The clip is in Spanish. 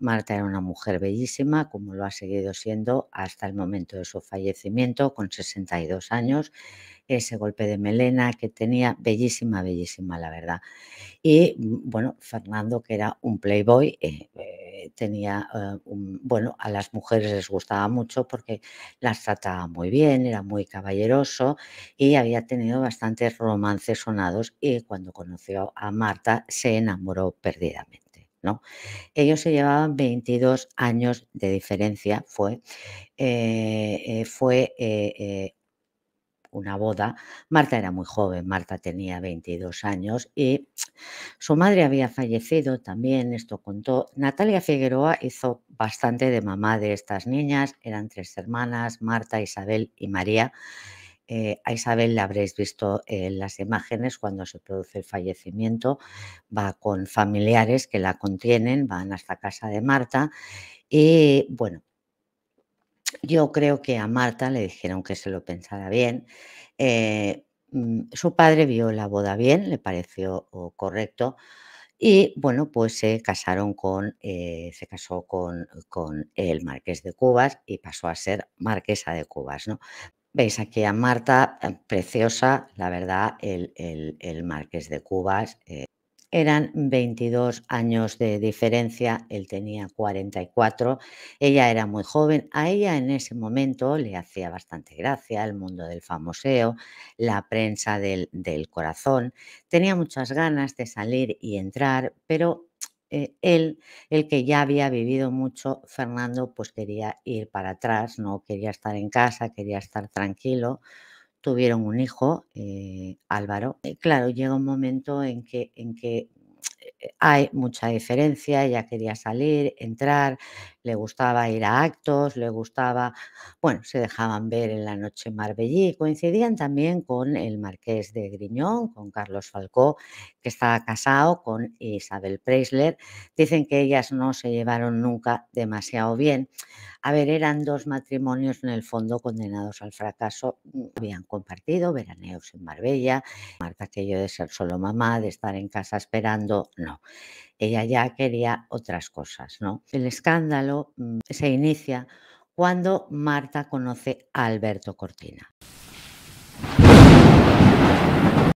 Marta era una mujer bellísima, como lo ha seguido siendo hasta el momento de su fallecimiento, con 62 años, ese golpe de melena que tenía, bellísima, bellísima, la verdad. Y mm, bueno, Fernando, que era un playboy, eh, eh, tenía, eh, bueno, a las mujeres les gustaba mucho porque las trataba muy bien, era muy caballeroso y había tenido bastantes romances sonados y cuando conoció a Marta se enamoró perdidamente. ¿no? Ellos se llevaban 22 años de diferencia, fue, eh, eh, fue eh, una boda. Marta era muy joven, Marta tenía 22 años y su madre había fallecido también, esto contó. Natalia Figueroa hizo bastante de mamá de estas niñas, eran tres hermanas, Marta, Isabel y María. Eh, a Isabel la habréis visto en las imágenes cuando se produce el fallecimiento, va con familiares que la contienen, van hasta casa de Marta y bueno, yo creo que a Marta le dijeron que se lo pensara bien. Eh, mm, su padre vio la boda bien, le pareció oh, correcto. Y bueno, pues se casaron con, eh, se casó con, con, el marqués de Cubas y pasó a ser marquesa de Cubas, ¿no? Veis aquí a Marta, eh, preciosa, la verdad, el, el, Marqués de Cubas. Eh, eran 22 años de diferencia, él tenía 44, ella era muy joven, a ella en ese momento le hacía bastante gracia el mundo del famoseo, la prensa del, del corazón, tenía muchas ganas de salir y entrar, pero eh, él, el que ya había vivido mucho, Fernando, pues quería ir para atrás, no quería estar en casa, quería estar tranquilo. Tuvieron un hijo, eh, Álvaro. claro, llega un momento en que, en que eh, hay mucha diferencia, ya quería salir, entrar, le gustaba ir a actos, le gustaba, bueno, se dejaban ver en la noche en Marbellí. Coincidían también con el marqués de Griñón, con Carlos Falcó, que estaba casado con Isabel Preisler. Dicen que ellas no se llevaron nunca demasiado bien. A ver, eran dos matrimonios en el fondo condenados al fracaso. Habían compartido veraneos en Marbella, marca aquello de ser solo mamá, de estar en casa esperando, no ella ya quería otras cosas, ¿no? El escándalo mm, se inicia cuando Marta conoce a Alberto Cortina.